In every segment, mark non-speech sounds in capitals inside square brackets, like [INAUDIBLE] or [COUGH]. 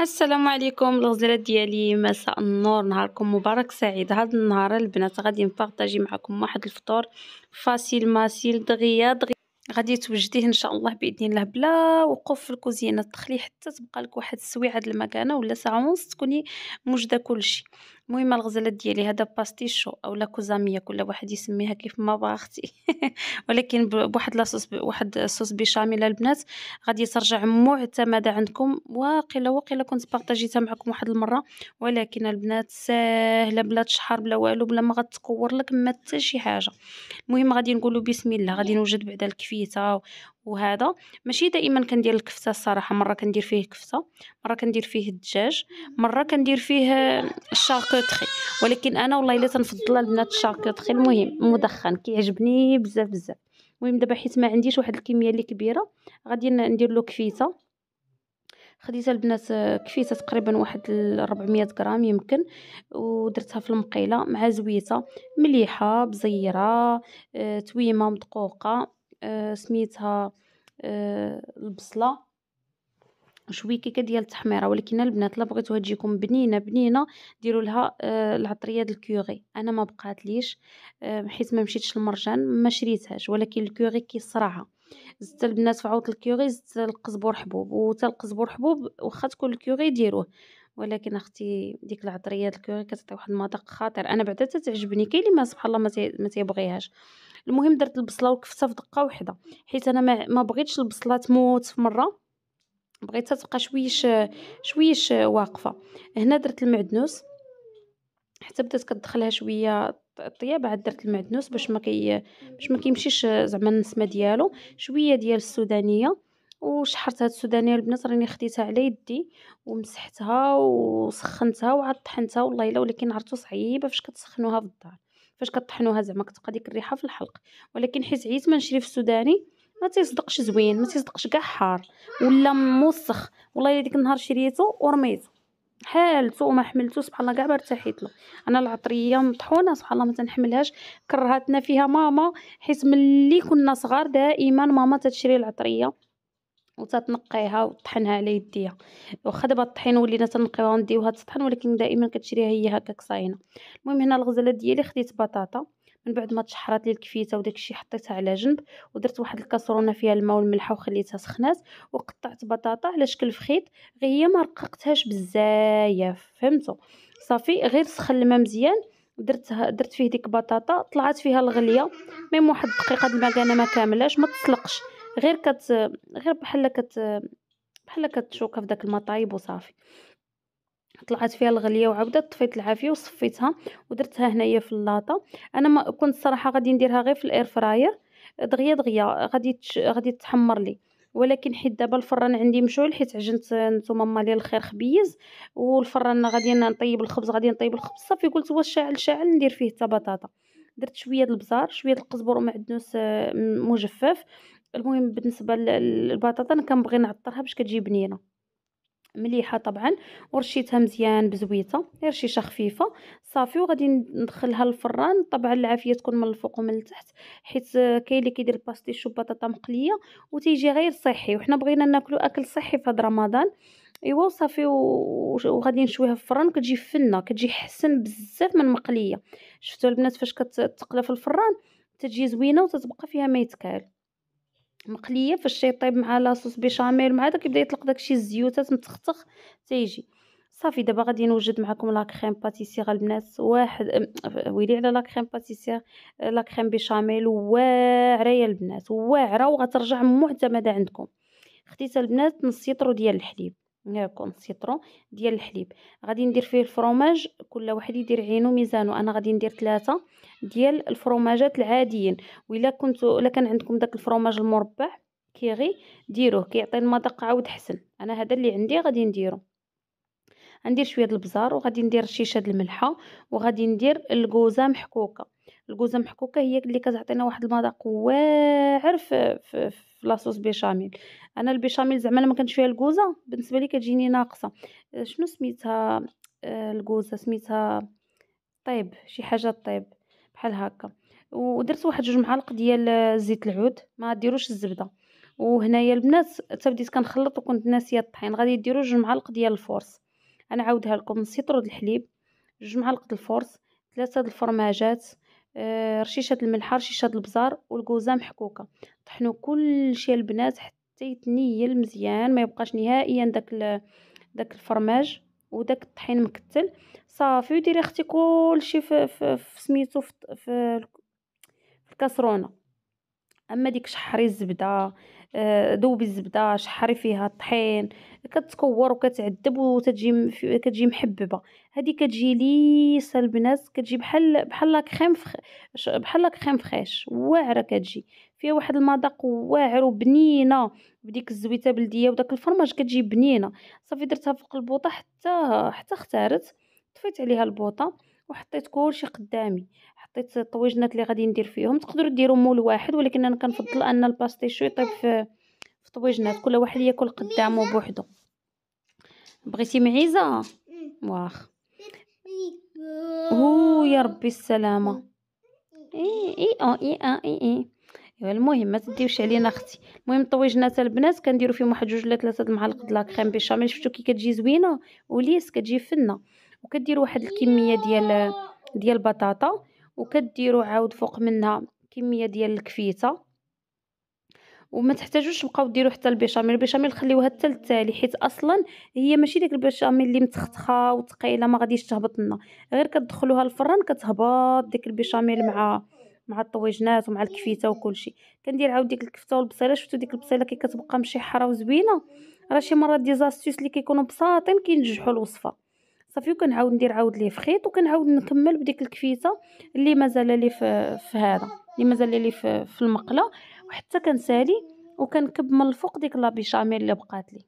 السلام عليكم الغزالات ديالي مساء النور نهاركم مبارك سعيد هاد النهار البنات غادي نبارطاجي معكم واحد الفطور فاسيل ماسيل دغيا دغيا غادي توجديه ان شاء الله باذن الله بلا وقوف في الكوزينه تخليه حتى تبقى لك واحد السويعه د المكانه ولا ساعه ونص تكوني موجده كلشي المهم الغزلات ديالي هذا باستيشو اولا كوزاميا كل واحد يسميها كيف ما بغا اختي [LAUGHS] ولكن بواحد لاصوص بواحد الصوص بيشاميل البنات غادي ترجع معتمده عندكم واقيلا واقيلا كنت بارطاجيتها معكم واحد المره ولكن البنات ساهله بلا تشحر بلا والو بلا ما غتكور لك ما حتى شي حاجه المهم غادي نقولوا بسم الله غادي نوجد بعدا الكفيته وهذا ماشي دائما كندير الكفته الصراحه مره كندير فيه كفته مره كندير فيه الدجاج مره كندير فيه الشاركوتري ولكن انا والله الا تنفضل البنات الشاركوتري المهم مدخن كيعجبني بزاف بزاف المهم دابا حيت ما عنديش واحد الكميه اللي كبيره غادي ندير له كفيته خديتها البنات كفيته تقريبا واحد 400 غرام يمكن ودرتها في المقيله مع زويته مليحه بزيره آه، تويمه مدقوقه آه، سميتها البصله كيكه ديال التحميره ولكن البنات لا بغيتوها تجيكم بنينه بنينه ديروا لها آه، العطريه ديال الكوري انا ما بقات ليش آه، حيت ما مشيتش للمرجان ما شريتهاش ولكن الكوري كيصرعها زدت البنات في عوض الكوري زدت القزبور حبوب وتا القزبر حبوب واخا تكون الكوري ديروه ولكن اختي ديك العطريه الكوري كتعطي واحد المذاق خاطر انا بعدا تتعجبني كاين اللي ما سبحان الله ما تيبغيهاش المهم درت البصله والكفته في دقه واحده حيت انا ما بغيتش البصله تموت في مره بغيتها تبقى شويش شويش واقفه هنا درت المعدنوس حتى بدات كتدخلها شويه طياب عاد درت المعدنوس باش ما كي باش ما كيمشيش زعما النسمه ديالو شويه ديال السودانيه وشحرت هاد السودانيه البنات راني خديتها على يدي ومسحتها وسخنتها وعاد طحنتها والله الا ولكن عرفتو صعيبه فاش كتسخنوها في الدار فاش كطحنوها زعما كتبقى ديك الريحه في الحلق ولكن حيت عييت من شريف في السوداني ما تيصدقش زوين ما تيصدقش كاع حار ولا موسخ والله ديك النهار شريته ورميته حالته وما حملته سبحان الله كاع ما ارتحيت له انا العطريه مطحونه سبحان الله ما تنحملهاش كرهتنا فيها ماما حيت ملي كنا صغار دائما ماما تتشري العطريه وتتنقيها وطحنها على يديها واخا دابا الطحين ولينا تنقيوها ونديوها تطحن ولكن دائما كتشريها هي هكاك صاينه المهم هنا الغزاله ديالي خديت بطاطا من بعد ما تشحرات لي الكفيته وداكشي حطيتها على جنب ودرت واحد الكاسرونه فيها الماء والملح وخليتها سخنات وقطعت بطاطا على شكل فخيط غير هي ما رققتهاش بزاف فهمتوا صافي غير سخن الماء مزيان درت درت فيه ديك بطاطا طلعت فيها الغليه ميم واحد الدقيقه د المكانه ما كاملاش ما تسلقش غير كت غير بحال كت بحال كتشوكها في داك المطايب وصافي طلعت فيها الغليه وعاودت طفيت العافيه وصفيتها ودرتها هنايا في اللاطه انا ما كنت الصراحه غادي نديرها غير في الاير فراير دغيا دغيا غادي تش... غادي تحمر لي ولكن حيت دابا الفران عندي مشول حيت عجنت نتوما مالي الخير خبيز والفران غادي نطيب الخبز غادي نطيب الخبز صافي قلت واش شاعل شاعل ندير فيه حتى بطاطا درت شويه البزار شويه القزبر ومعدنوس مجفف المهم بالنسبه للبطاطا انا كنبغي نعطرها باش كتجي بنينه مليحه طبعا ورشيتها مزيان بزويته غير رشيشه خفيفه صافي وغادي ندخلها للفران طبعا العافيه تكون من الفوق ومن التحت حيت كاين اللي كيدير الباستيشو بطاطا مقليه وتيجي غير صحي وحنا بغينا ناكلو اكل صحي في هذا رمضان ايوا صافي وغادي نشويها في الفران كتجي فنه كتجي حسن بزاف من مقليه شفتوا البنات فاش كتقلى في الفران تجي زوينه وتتبقى فيها ما يتكال مقليه فاش تيطيب مع لاصوص بيشاميل مع هذا كيبدا يطلق داكشي الزيوتات متختخ تيجي صافي دابا غادي نوجد معكم لا كريم باتيسير البنات واحد ويلي على لا كريم باتيسير لا كريم بيشاميل واعره يا البنات واعره وغترجع معتمده عندكم خديت البنات نص يطرو ديال الحليب ياكم سيترون ديال الحليب غادي ندير فيه الفروماج كل واحد يدير عينو ميزانو انا غادي ندير ثلاثة ديال الفروماجات العاديين وإلا كنتو الا كان عندكم داك الفروماج المربع كيغي ديروه كيعطي المذاق عاود حسن انا هذا اللي عندي غادي نديرو غندير شويه البزار وغادي ندير شيشه د الملحه وغادي ندير الكوزه محكوكه الكوزه محكوكه هي اللي كتعطينا واحد المذاق واعر في, في, في في لاصوص بيشاميل انا البيشاميل زعما ما كانش فيها الكوزه بالنسبه لي كتجيني ناقصه آه، شنو سميتها آه، الكوزه سميتها طيب شي حاجه طيب بحال هكا ودرت واحد جوج معالق ديال آه، زيت العود ما ديروش الزبده وهنايا البنات حتى بديت كنخلط وكنت ناسيه الطحين غادي ديروا جوج معالق ديال الفورس انا عاودها لكم سيترو الحليب جوج معالق الفورس ثلاثه د الفرماجات آه، رشيشه الملحه رشيشه البزار والكوزه محكوكه طحنوا كل شيء البنات حتى يتنيل مزيان ما يبقاش نهائيا داك داك الفرماج وداك الطحين مكتل صافي وديري اختي كلشي في, في, في سميتو في, في الكاسرونه اما ديك شحري الزبده دوبي الزبده شحري فيها الطحين كتكور وكتعذب وتجي كتجي محببه هذه كتجي ليسه البنات كتجي بحال بحال لا كريم فخ... بحال لا كريم فريش واعره كتجي فيها واحد المذاق واعر وبنينه بديك الزويته بلديه وداك الفرماج كتجي بنينه صافي درتها فوق البوطه حتى حتى اختارت طفيت عليها البوطه وحطيت كلشي قدامي حطيت الطويجنات اللي غادي ندير فيهم تقدروا ديروا مول واحد ولكن انا كنفضل ان الباستيشو يطيب في في طويجنات كل واحد ياكل قدامه بوحدو بغيتي معيزه واخ هو يا ربي السلامه اي اي آه، اي اه اي اي ايوا المهم ما تديوش علينا اختي المهم طويجنات البنات كنديروا فيهم واحد جوج ولا ثلاثه المعالق ديال لا بيشاميل شفتو كي كتجي زوينه وليس كتجي فنه وكديروا واحد الكميه ديال ديال البطاطا وكديرو عاود فوق منها كميه ديال الكفيته وما تحتاجوش تبقاو ديروا حتى البيشاميل البيشاميل خليوها حتى للتالي حيت اصلا هي ماشي داك البيشاميل اللي متختخه وثقيله ما غاديش تهبط لنا غير كتدخلوها الفران كتهبط ديك البيشاميل مع مع الطويجنات ومع الكفيته وكلشي كندير عاود ديك الكفته والبصيله شفتوا ديك البصيله كي كتبقى مشي حاره وزوينه راه شي مرات ديزاستيس اللي كيكونوا بساطين كينجحوا الوصفه صافي وكنعاود ندير عاود ليه في خيط وكنعاود نكمل بديك الكفيته اللي مازال لي في, في هذا اللي مازال لي في, في المقله وحتى كنسالي وكنكب من الفوق ديك لابيشاميل اللي بقات لي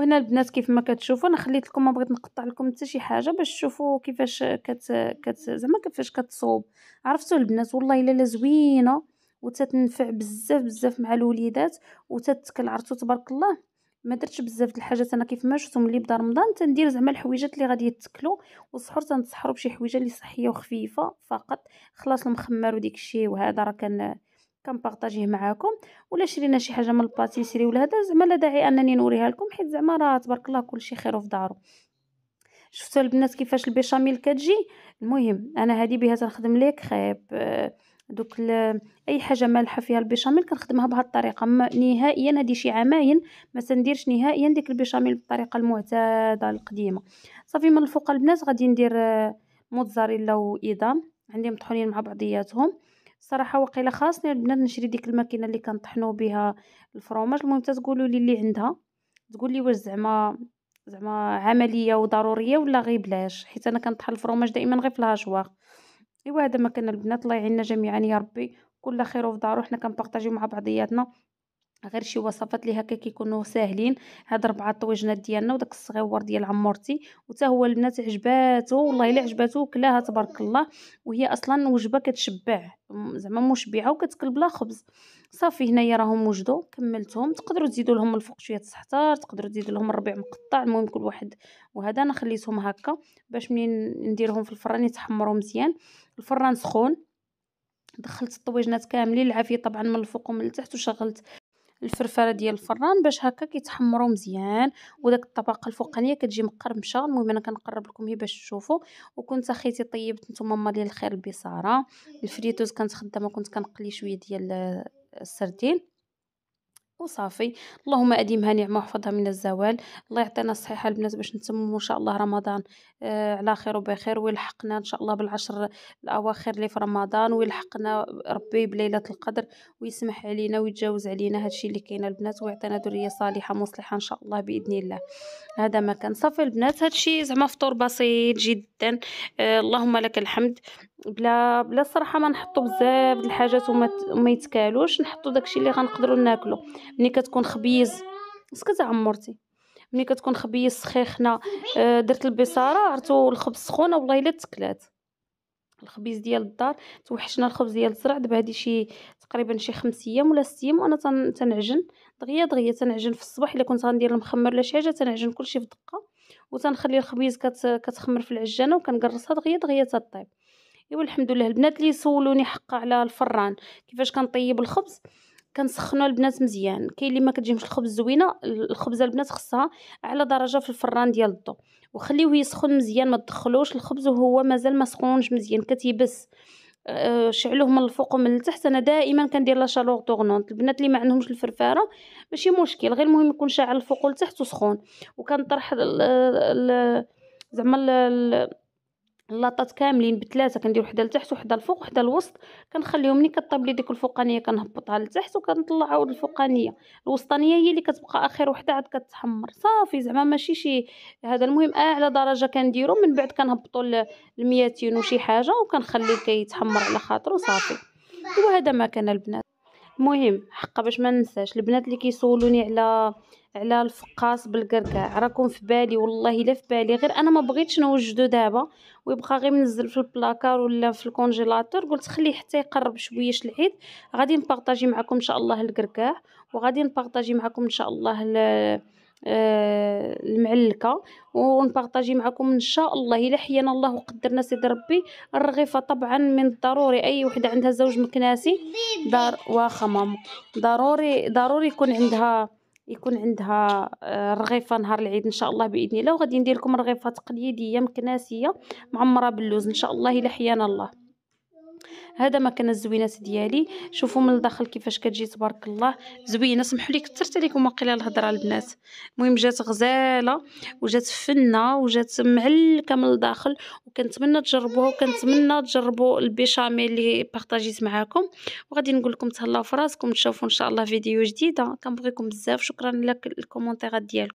وهنا البنات كيف ما كتشوفوا انا خليت لكم ما بغيت نقطع لكم حتى شي حاجه باش تشوفوا كيفاش كت, كت زعما كيفاش كتصوب عرفتوا البنات والله الا زوينه وتتنفع بزاف بزاف مع الوليدات وتتكل عرفتوا تبارك الله ما درتش بزاف د الحاجات انا كيف ما شفتوا ملي بدا رمضان تندير زعما الحويجات اللي غادي يتكلوا والسحور تنسحروا بشي حويجه اللي صحيه وخفيفه فقط خلاص المخمر وديك الشيء وهذا راه كان كنبارطاجيه معاكم ولا شرينا شي حاجه من الباتيسري ولا هذا زعما لا داعي انني نوريها لكم حيت زعما راه تبارك الله كلشي خير في دارو شفتوا البنات كيفاش البيشاميل كتجي المهم انا هذه بها تنخدم ليك خيب آه، دوك اي حاجه مالحه فيها البيشاميل كنخدمها بهذه الطريقه نهائيا هذه شي عماين ما تنديرش نهائيا ديك البيشاميل بالطريقه المعتاده القديمه صافي من الفوق البنات غادي ندير آه، موتزاريلا وايضا عندي مطحونين مع بعضياتهم صراحه واقيلا خاصني البنات نشري ديك الماكينه اللي كنطحنوا بها الفرماج المهم تقولوا لي اللي عندها تقول لي واش زعما زعما عمليه وضروريه ولا غير بلاش حيت انا كنطحن الفرماج دائما غير في الهاشوار ايوا هذا ما كان البنات الله يعيننا جميعا يا ربي كل خير وفي دارو حنا كنبارطاجيو مع بعضياتنا غير شي وصفات اللي هكا كيكونوا ساهلين هاد ربعه الطويجنات ديالنا وداك الصغيور ديال عمورتي وتا هو البنات عجباتو والله الا عجباتو كلاها تبارك الله وهي اصلا وجبه كتشبع زعما مشبعه وكتكل بلا خبز صافي هنايا راهم وجدوا كملتهم تقدروا تزيدوا لهم الفوق شويه الصحتار تقدروا تزيدوا لهم الربيع مقطع المهم كل واحد وهذا انا خليتهم هكا باش منين نديرهم في الفران يتحمروا مزيان الفران سخون دخلت الطويجنات كاملين العافيه طبعا من الفوق ومن التحت وشغلت الفرفره ديال الفران باش هكا كيتحمروا مزيان وداك الطبقه الفوقانيه كتجي مقرمشه المهم انا كنقرب لكم هي باش تشوفوا وكنت اخيتي طيبت نتوما ما ديال الخير البصاره الفريتوز كنت خدامه كنت كنقلي شويه ديال آه، السردين وصافي اللهم اديمها نعمه وحفظها من الزوال الله يعطينا الصحيحه البنات باش نتمموا ان شاء الله رمضان آه على خير وبخير ويلحقنا ان شاء الله بالعشر الاواخر اللي في رمضان ويلحقنا ربي بليله القدر ويسمح علينا ويتجاوز علينا هادشي اللي كاين البنات ويعطينا ذريه صالحه مصلحه ان شاء الله باذن الله هذا ما كان صافي البنات هادشي زعما فطور بسيط جدا آه اللهم لك الحمد بلا بلا الصراحه ما نحطو بزاف د الحاجات وما يتكالوش نحطو داكشي اللي غنقدروا ناكلو ملي كتكون خبيز اسكت عمرتي ملي كتكون خبيز سخيخنا آه، درت البصاره عرفتو الخبز سخونه والله الا تكلات الخبيز ديال الدار توحشنا الخبز ديال الزرع دابا هادي شي تقريبا شي خمس ايام ولا ست ايام وانا تنعجن دغيا دغيا تنعجن في الصباح الا كنت غندير المخمر ولا شي حاجه تنعجن كلشي في دقه وتنخلي الخبيز كت... كتخمر في العجانه وكنقرصها دغيا دغيا تطيب ايوا الحمد لله البنات اللي سولوني حقا على الفران كيفاش كنطيب الخبز كنسخنوا البنات مزيان كاين اللي ما كتجيهمش الخبز زوينه الخبزه البنات خصها على درجه في الفران ديال الضو وخليوه يسخن مزيان ما تدخلوش الخبز وهو مازال ما سخونش مزيان كتيبس آه، شعلوه من الفوق ومن التحت انا دائما كندير لا شالور طورنونط البنات اللي ما عندهمش الفرفاره ماشي مشكل غير المهم يكون شاعل الفوق والتحت وسخون وكنطرح زعما اللاطات كاملين بثلاثه كندير وحده لتحت وحده الفوق وحده الوسط كنخليهم ملي لي ديك الفوقانيه كنهبطها لتحت وكنطلع عاود الفوقانيه الوسطانيه هي اللي كتبقى اخر وحده عاد كتحمر صافي زعما ماشي شي هذا المهم اعلى آه، درجه كنديرو من بعد كنهبطو ل 200 وشي حاجه وكنخليه كيتحمر على خاطرو صافي وهذا ما كان البنات مهم حقا باش ما ننساش البنات اللي كيسولوني على على الفقاص بالكركاع راكم في بالي والله الا في بالي غير انا ما بغيتش نوجدو دابا ويبقى غير منزل في البلاكار ولا في الكونجيلاتور قلت خليه حتى يقرب شويه العيد غادي نبارطاجي معكم ان شاء الله الكركاع وغادي نبارطاجي معكم ان شاء الله آه، المعلكه ونبارطاجي معكم ان شاء الله الى حيانا الله وقدرنا سيدي ربي الرغيفه طبعا من الضروري اي وحده عندها زوج مكناسي دار واخا ماما ضروري ضروري يكون عندها يكون عندها آه، رغيفه نهار العيد ان شاء الله باذن الله وغادي ندير لكم رغيفه تقليديه مكناسيه معمره باللوز ان شاء الله الى حيانا الله هذا مكان الزوينات ديالي شوفوا من الداخل كيفاش كتجي تبارك الله زوينه سمحوا لي كثرت عليكم واقيلا الهضره البنات المهم جات غزاله وجات فنه وجات معلكه من الداخل وكنتمنى تجربوها وكنتمنى تجربوا البيشاميل اللي بارطاجيت معاكم وغادي نقول لكم تهلاو في راسكم تشوفوا ان شاء الله فيديو جديده كنبغيكم بزاف شكرا لك الكومونتيرات ديالكم